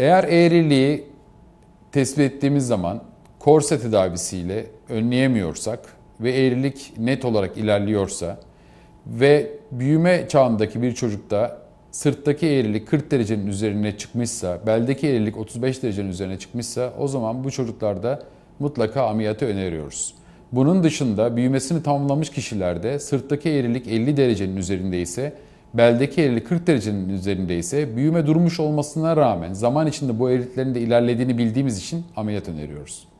Eğer eğriliği tespit ettiğimiz zaman korse tedavisiyle önleyemiyorsak ve eğrilik net olarak ilerliyorsa ve büyüme çağındaki bir çocukta sırttaki eğrilik 40 derecenin üzerine çıkmışsa, beldeki eğrilik 35 derecenin üzerine çıkmışsa o zaman bu çocuklarda mutlaka ameliyatı öneriyoruz. Bunun dışında büyümesini tamamlamış kişilerde sırttaki eğrilik 50 derecenin üzerinde ise Beldeki eğrili 40 derecenin üzerinde ise büyüme durmuş olmasına rağmen zaman içinde bu eğriliklerin de ilerlediğini bildiğimiz için ameliyat öneriyoruz.